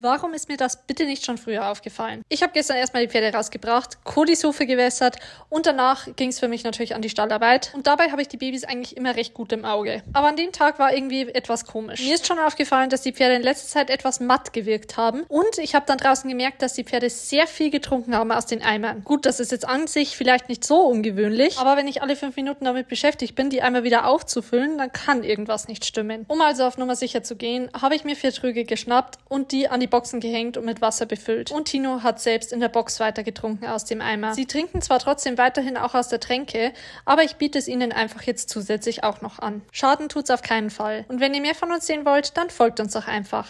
Warum ist mir das bitte nicht schon früher aufgefallen? Ich habe gestern erstmal die Pferde rausgebracht, Kodisufe gewässert und danach ging es für mich natürlich an die Stallarbeit. Und dabei habe ich die Babys eigentlich immer recht gut im Auge. Aber an dem Tag war irgendwie etwas komisch. Mir ist schon aufgefallen, dass die Pferde in letzter Zeit etwas matt gewirkt haben. Und ich habe dann draußen gemerkt, dass die Pferde sehr viel getrunken haben aus den Eimern. Gut, das ist jetzt an sich vielleicht nicht so ungewöhnlich, aber wenn ich alle fünf Minuten damit beschäftigt bin, die Eimer wieder aufzufüllen, dann kann irgendwas nicht stimmen. Um also auf Nummer sicher zu gehen, habe ich mir vier Trüge geschnappt und die an die Boxen gehängt und mit Wasser befüllt. Und Tino hat selbst in der Box weiter getrunken aus dem Eimer. Sie trinken zwar trotzdem weiterhin auch aus der Tränke, aber ich biete es ihnen einfach jetzt zusätzlich auch noch an. Schaden tut's auf keinen Fall. Und wenn ihr mehr von uns sehen wollt, dann folgt uns doch einfach.